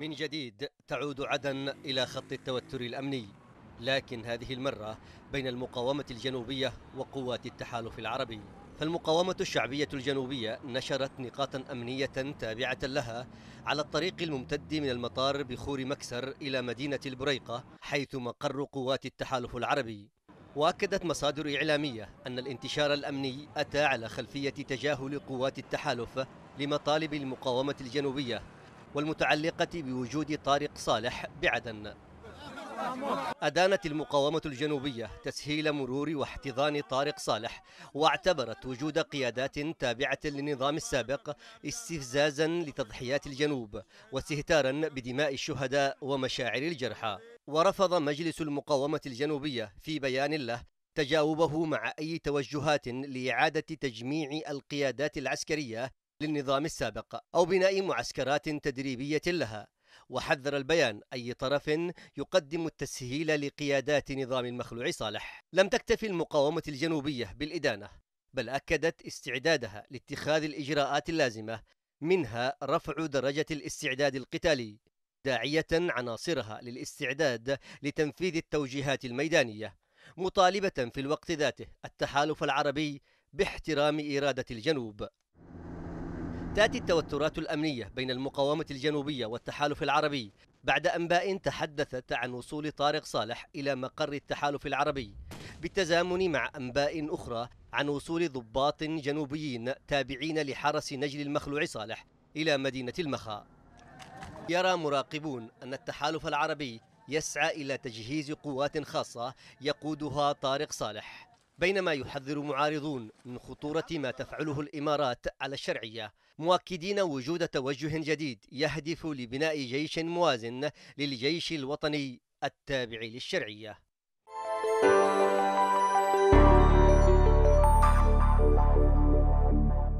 من جديد تعود عدن إلى خط التوتر الأمني لكن هذه المرة بين المقاومة الجنوبية وقوات التحالف العربي فالمقاومة الشعبية الجنوبية نشرت نقاطا أمنية تابعة لها على الطريق الممتد من المطار بخور مكسر إلى مدينة البريقة حيث مقر قوات التحالف العربي وأكدت مصادر إعلامية أن الانتشار الأمني أتى على خلفية تجاهل قوات التحالف لمطالب المقاومة الجنوبية والمتعلقة بوجود طارق صالح بعدن أدانت المقاومة الجنوبية تسهيل مرور واحتضان طارق صالح واعتبرت وجود قيادات تابعة للنظام السابق استفزازا لتضحيات الجنوب واستهتارا بدماء الشهداء ومشاعر الجرحى ورفض مجلس المقاومة الجنوبية في بيان له تجاوبه مع أي توجهات لإعادة تجميع القيادات العسكرية للنظام السابق أو بناء معسكرات تدريبية لها وحذر البيان أي طرف يقدم التسهيل لقيادات نظام المخلوع صالح لم تكتفي المقاومة الجنوبية بالإدانة بل أكدت استعدادها لاتخاذ الإجراءات اللازمة منها رفع درجة الاستعداد القتالي داعية عناصرها للاستعداد لتنفيذ التوجيهات الميدانية مطالبة في الوقت ذاته التحالف العربي باحترام إرادة الجنوب تأتي التوترات الأمنية بين المقاومة الجنوبية والتحالف العربي بعد أنباء تحدثت عن وصول طارق صالح إلى مقر التحالف العربي بالتزامن مع أنباء أخرى عن وصول ضباط جنوبيين تابعين لحرس نجل المخلوع صالح إلى مدينة المخا يرى مراقبون أن التحالف العربي يسعى إلى تجهيز قوات خاصة يقودها طارق صالح بينما يحذر معارضون من خطورة ما تفعله الإمارات على الشرعية مؤكدين وجود توجه جديد يهدف لبناء جيش موازن للجيش الوطني التابع للشرعية